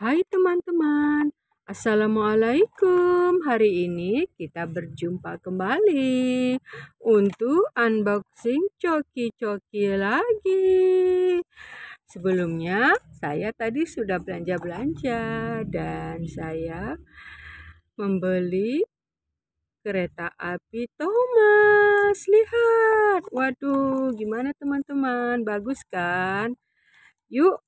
Hai teman-teman, Assalamualaikum. Hari ini kita berjumpa kembali untuk unboxing coki-coki lagi. Sebelumnya saya tadi sudah belanja-belanja dan saya membeli kereta api Thomas. Lihat, waduh, gimana teman-teman? Bagus kan? Yuk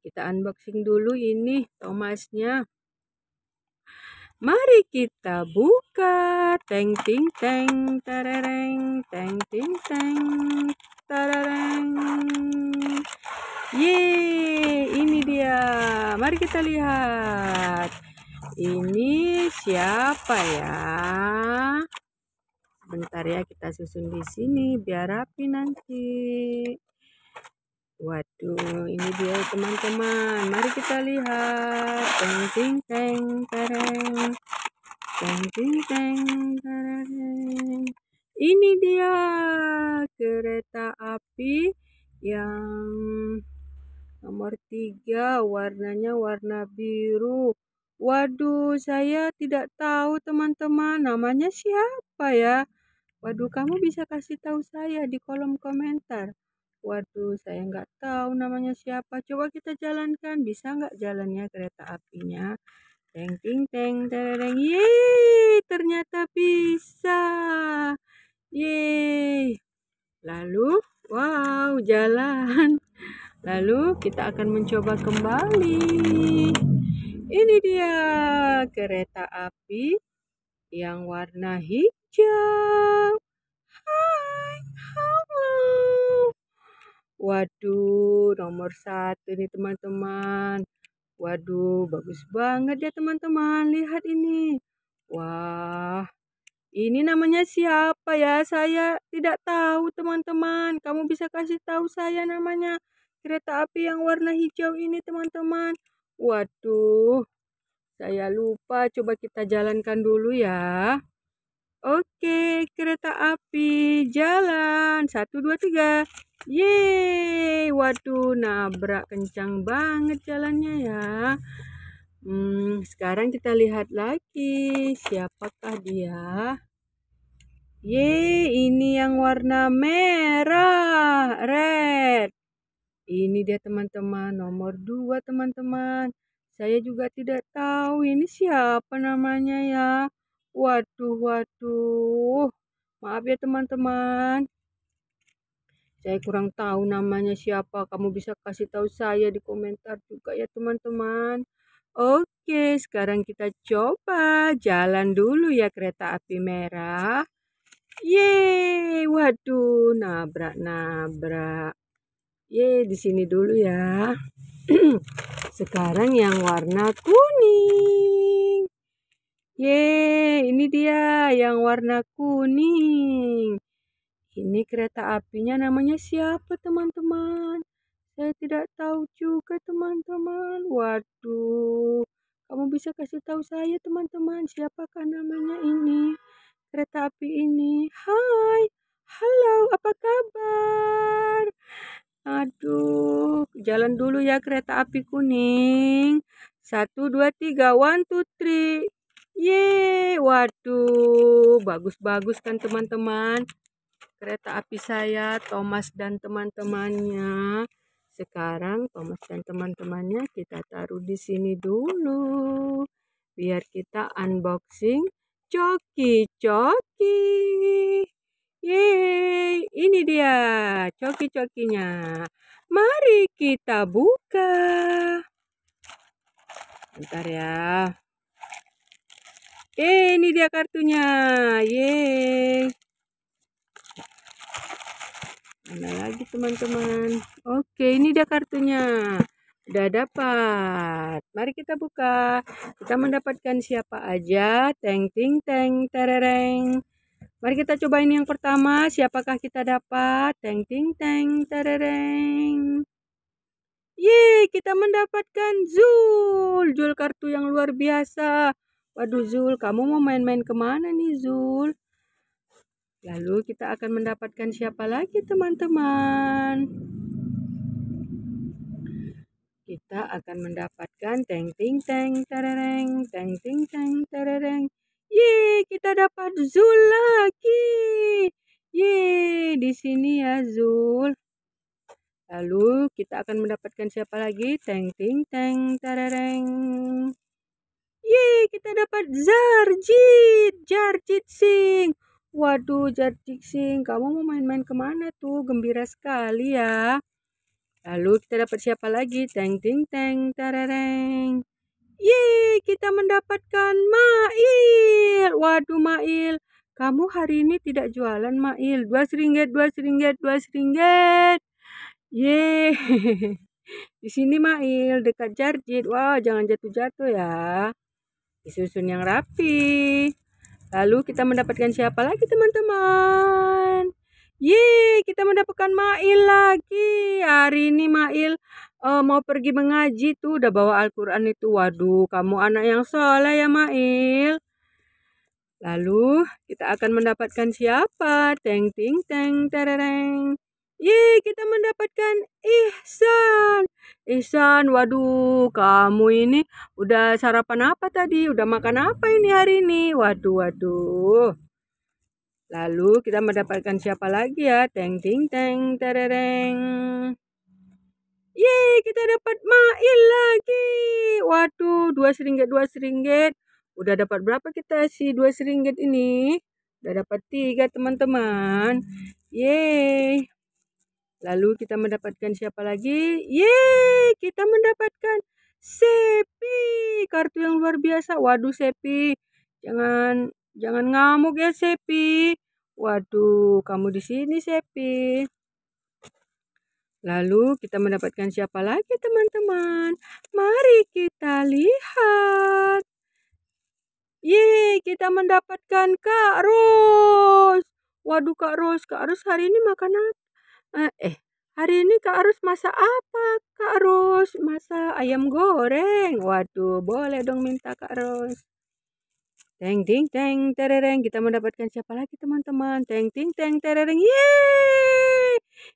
kita unboxing dulu ini Thomasnya. Mari kita buka. Teng ting teng tarareng teng ting teng tarareng. Yeay, ini dia. Mari kita lihat. Ini siapa ya? Bentar ya kita susun di sini biar rapi nanti. Waduh, ini dia teman-teman. Mari kita lihat. Teng ting teng tereng. Teng ting teng tereng. Ini dia kereta api yang nomor tiga warnanya warna biru. Waduh, saya tidak tahu teman-teman namanya siapa ya. Waduh, kamu bisa kasih tahu saya di kolom komentar. Waduh, saya nggak tahu namanya siapa. Coba kita jalankan. Bisa nggak jalannya kereta apinya? Teng ting teng tereng. Yeay, ternyata bisa. Yeay. Lalu, wow, jalan. Lalu kita akan mencoba kembali. Ini dia kereta api yang warna hijau. Hai, hello. Waduh, nomor satu nih teman-teman. Waduh, bagus banget ya teman-teman. Lihat ini. Wah, ini namanya siapa ya? Saya tidak tahu teman-teman. Kamu bisa kasih tahu saya namanya. Kereta api yang warna hijau ini teman-teman. Waduh, saya lupa. Coba kita jalankan dulu ya. Oke, kereta api jalan. Satu, dua, tiga. Yeay, waduh nabrak kencang banget jalannya ya. Hmm, sekarang kita lihat lagi siapakah dia. Yeay, ini yang warna merah, red. Ini dia teman-teman, nomor dua teman-teman. Saya juga tidak tahu ini siapa namanya ya. Waduh, waduh. Maaf ya teman-teman. Saya kurang tahu namanya siapa. Kamu bisa kasih tahu saya di komentar juga ya teman-teman. Oke, sekarang kita coba jalan dulu ya kereta api merah. Yeay, waduh, nabrak-nabrak. Yeay, di sini dulu ya. sekarang yang warna kuning. Yeay, ini dia yang warna kuning. Ini kereta apinya namanya siapa teman-teman? Saya tidak tahu juga teman-teman. Waduh, kamu bisa kasih tahu saya teman-teman siapakah namanya ini? Kereta api ini. Hai, halo, apa kabar? Aduh, jalan dulu ya kereta api kuning. Satu, dua, tiga, one, two, three. Yeay, waduh, bagus-bagus kan teman-teman kereta api saya Thomas dan teman-temannya sekarang Thomas dan teman-temannya kita taruh di sini dulu biar kita unboxing coki coki yeay ini dia coki cokinya mari kita buka bentar ya Eh, ini dia kartunya. teman-teman oke ini dia kartunya udah dapat mari kita buka kita mendapatkan siapa aja teng ting teng terereng mari kita coba ini yang pertama siapakah kita dapat teng ting teng terereng yeay kita mendapatkan Zul Zul kartu yang luar biasa waduh Zul kamu mau main-main kemana nih Zul Lalu kita akan mendapatkan siapa lagi teman-teman? Kita akan mendapatkan teng ting teng terereng teng ting teng terereng. Ye, kita dapat Zul lagi. Ye, di sini ya Zul. Lalu kita akan mendapatkan siapa lagi? Teng ting teng terereng. Ye, kita dapat Zarjit, Jarjit Singh. Waduh, Jadiksing, kamu mau main-main kemana tuh? Gembira sekali ya. Lalu kita dapat siapa lagi? Teng, ting, teng, tarareng. Yeay, kita mendapatkan Mail. Waduh, Mail. Kamu hari ini tidak jualan, Mail. Dua seringgit, dua seringgit, dua seringgit. Yeay. Di sini, Mail, dekat Jarjit. Wah, wow, jangan jatuh-jatuh ya. Disusun yang rapi. Lalu kita mendapatkan siapa lagi teman-teman? Yeay, kita mendapatkan Mail lagi. Hari ini Mail uh, mau pergi mengaji tuh udah bawa Al-Qur'an itu. Waduh, kamu anak yang soleh ya Mail. Lalu kita akan mendapatkan siapa? Teng ting teng terereng. Yeay, kita mendapatkan ihsan. Ihsan, waduh, kamu ini udah sarapan apa tadi? Udah makan apa ini hari ini? Waduh, waduh. Lalu kita mendapatkan siapa lagi ya? Teng, ting, teng, terereng. Yeay, kita dapat Mail lagi. Waduh, dua seringgit, dua seringgit. Udah dapat berapa kita sih? dua seringgit ini? Udah dapat tiga teman-teman. Yeay. Lalu kita mendapatkan siapa lagi? Yeay, kita mendapatkan Sepi. Kartu yang luar biasa. Waduh Sepi, jangan jangan ngamuk ya Sepi. Waduh, kamu di sini Sepi. Lalu kita mendapatkan siapa lagi teman-teman? Mari kita lihat. Yeay, kita mendapatkan Kak Ros. Waduh Kak Ros, Kak Ros hari ini makan apa? Eh, eh, hari ini Kak Arus masak apa? Kak Arus masak ayam goreng. Waduh, boleh dong minta Kak Arus. Teng ting teng terereng kita mendapatkan siapa lagi teman-teman? Teng ting teng terereng. ye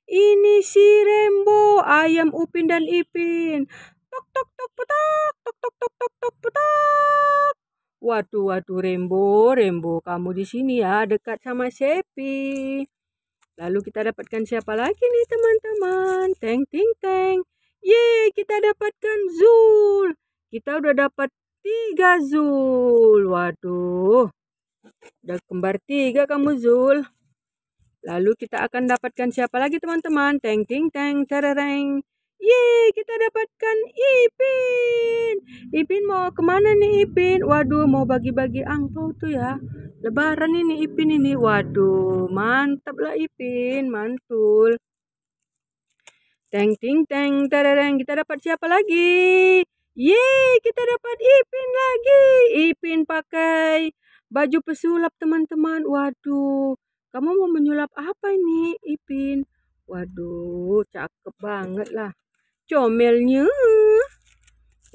Ini si Rembo ayam Upin dan Ipin. Tok tok tok petak, tok tok tok tok tok petak. Waduh waduh Rembo, Rembo kamu di sini ya dekat sama Sepi. Lalu kita dapatkan siapa lagi nih teman-teman? Teng ting teng. Yeay, kita dapatkan Zul. Kita udah dapat tiga Zul. Waduh. Udah kembar tiga kamu Zul. Lalu kita akan dapatkan siapa lagi teman-teman? Teng ting teng terereng. Yeay, kita dapatkan Ipin. Ipin mau kemana nih Ipin? Waduh, mau bagi-bagi angpau tuh ya. Lebaran ini Ipin ini. Waduh, mantap lah Ipin, mantul. Teng ting teng tereng kita dapat siapa lagi? Yeay, kita dapat Ipin lagi. Ipin pakai baju pesulap teman-teman. Waduh, kamu mau menyulap apa ini Ipin? Waduh, cakep banget lah. Comelnya.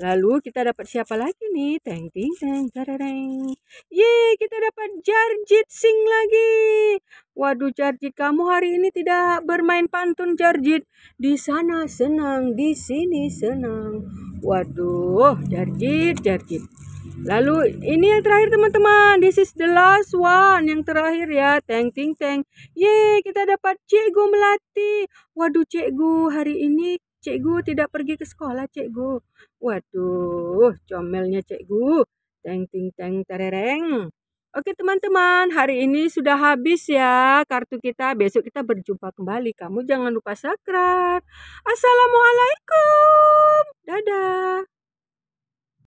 Lalu kita dapat siapa lagi nih? Teng ting teng tarareng. Yeay, kita dapat Jarjit sing lagi. Waduh Jarjit, kamu hari ini tidak bermain pantun Jarjit. Di sana senang, di sini senang. Waduh, Jarjit, Jarjit. Lalu ini yang terakhir teman-teman. This is the last one. Yang terakhir ya. Teng ting teng. Yeay, kita dapat Cikgu Melati. Waduh Cikgu, hari ini Cikgu tidak pergi ke sekolah, cikgu. Waduh, comelnya cikgu. Teng ting teng terereng. Oke teman-teman, hari ini sudah habis ya kartu kita. Besok kita berjumpa kembali. Kamu jangan lupa subscribe. Assalamualaikum. Dadah.